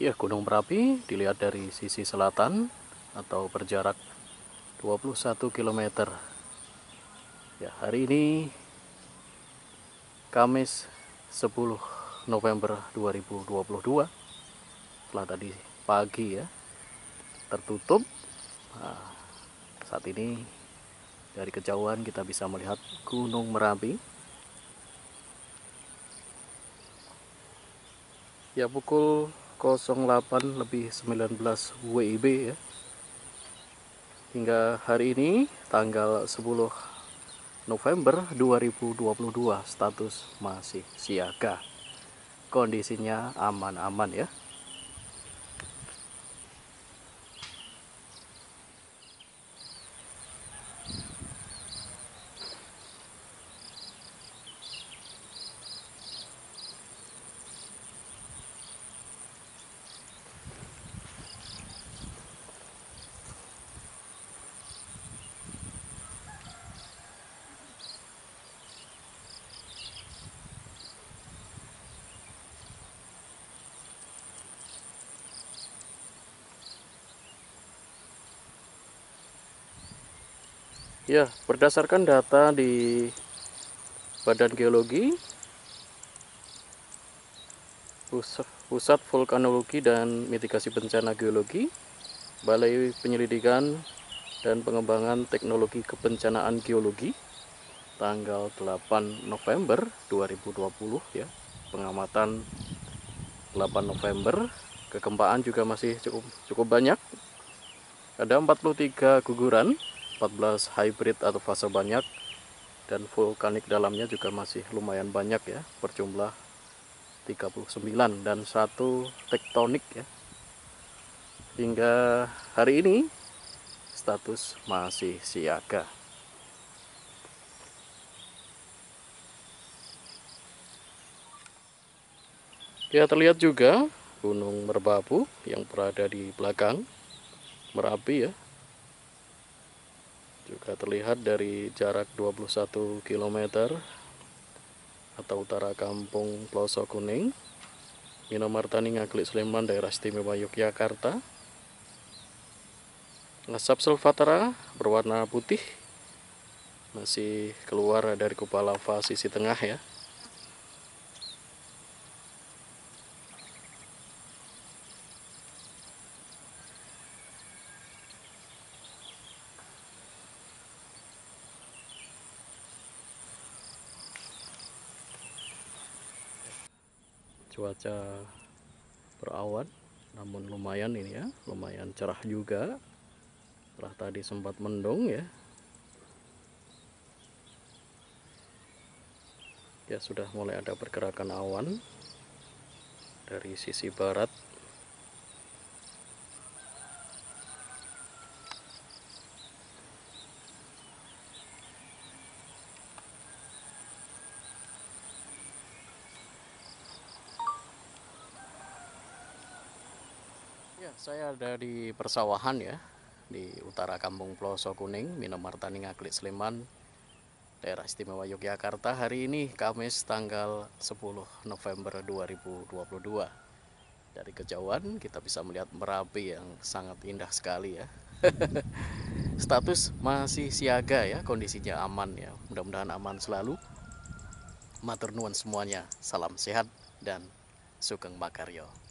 Ya, Gunung Merapi dilihat dari sisi selatan atau berjarak 21 km. Ya, hari ini Kamis 10 November 2022. Setelah tadi pagi ya tertutup. Nah, saat ini dari kejauhan kita bisa melihat Gunung Merapi. Ya pukul 08 lebih 19 WIB ya. Hingga hari ini tanggal 10 November 2022 status masih siaga. Kondisinya aman-aman ya. Ya, berdasarkan data di Badan Geologi, Pusat Vulkanologi dan Mitigasi Bencana Geologi, Balai Penyelidikan dan Pengembangan Teknologi Kebencanaan Geologi, tanggal 8 November 2020 ya, pengamatan 8 November, kegempaan juga masih cukup cukup banyak. Ada 43 guguran 14 hybrid atau fase banyak dan vulkanik dalamnya juga masih lumayan banyak ya berjumlah 39 dan satu tektonik ya hingga hari ini status masih siaga ya terlihat juga Gunung Merbabu yang berada di belakang Merapi ya juga terlihat dari jarak 21 km atau utara kampung Pelosok Kuning Minomartani Ngaglik Sleman daerah istimewa Yogyakarta asap sulfatera berwarna putih masih keluar dari kepala lava sisi tengah ya cuaca berawan namun lumayan ini ya lumayan cerah juga setelah tadi sempat mendung ya ya sudah mulai ada pergerakan awan dari sisi barat Ya, saya ada di persawahan ya, di utara Kampung Ploso Kuning, Minomarta Ningaklik Sleman, daerah istimewa Yogyakarta hari ini Kamis tanggal 10 November 2022. Dari kejauhan kita bisa melihat Merapi yang sangat indah sekali ya. Status masih siaga ya, kondisinya aman ya. Mudah-mudahan aman selalu. Matur nuwun semuanya. Salam sehat dan sugeng makaryo.